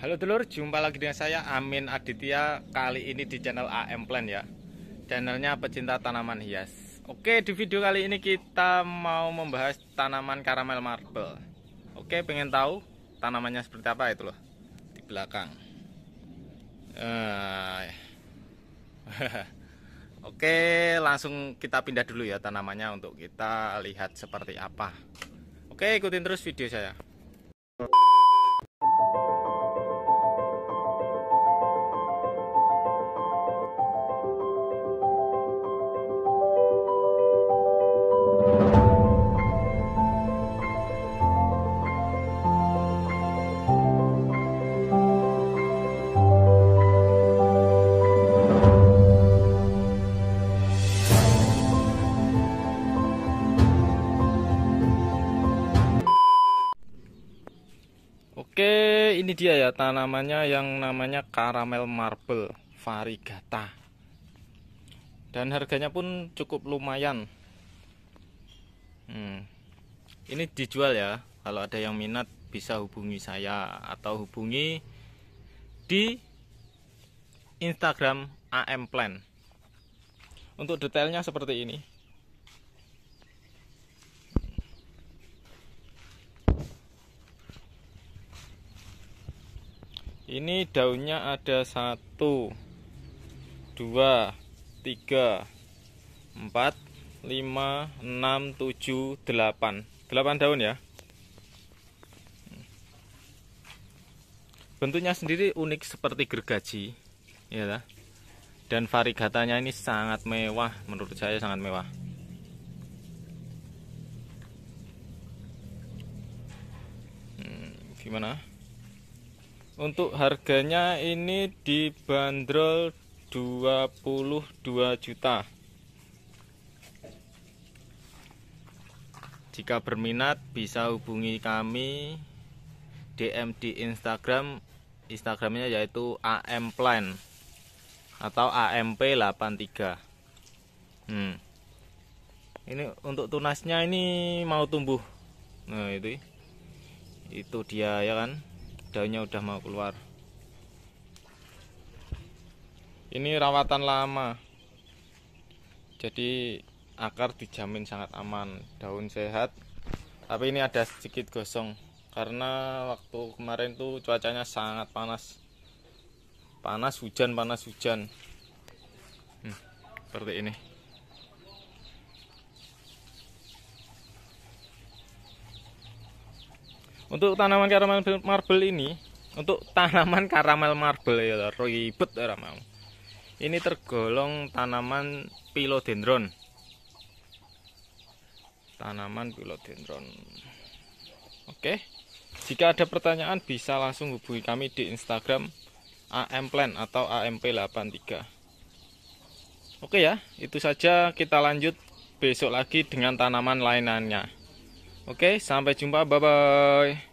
Halo telur, jumpa lagi dengan saya Amin Aditya Kali ini di channel AM Plan ya Channelnya pecinta tanaman hias Oke, di video kali ini kita mau membahas tanaman karamel marble Oke, pengen tahu tanamannya seperti apa itu loh Di belakang uh, Oke, langsung kita pindah dulu ya tanamannya untuk kita lihat seperti apa Oke, ikutin terus video saya Oke, ini dia ya tanamannya yang namanya karamel marble varigata. Dan harganya pun cukup lumayan. Hmm. Ini dijual ya. Kalau ada yang minat bisa hubungi saya atau hubungi di Instagram AM Plan. Untuk detailnya seperti ini. ini daunnya ada satu dua tiga empat lima enam tujuh delapan delapan daun ya bentuknya sendiri unik seperti gergaji ya dan varigatanya ini sangat mewah menurut saya sangat mewah hmm, gimana untuk harganya ini dibanderol 22 juta. Jika berminat bisa hubungi kami DM di Instagram Instagramnya yaitu amplan atau AMP83. Hmm. Ini untuk tunasnya ini mau tumbuh. Nah, itu. Itu dia ya kan daunnya udah mau keluar ini rawatan lama jadi akar dijamin sangat aman daun sehat tapi ini ada sedikit gosong karena waktu kemarin tuh cuacanya sangat panas panas hujan panas hujan hmm, seperti ini untuk tanaman karamel marble ini untuk tanaman karamel marble ya ribet ya mau ini tergolong tanaman pilodendron tanaman pilodendron oke jika ada pertanyaan bisa langsung hubungi kami di instagram amplan atau amp83 oke ya itu saja kita lanjut besok lagi dengan tanaman lainannya Oke, sampai jumpa. Bye bye.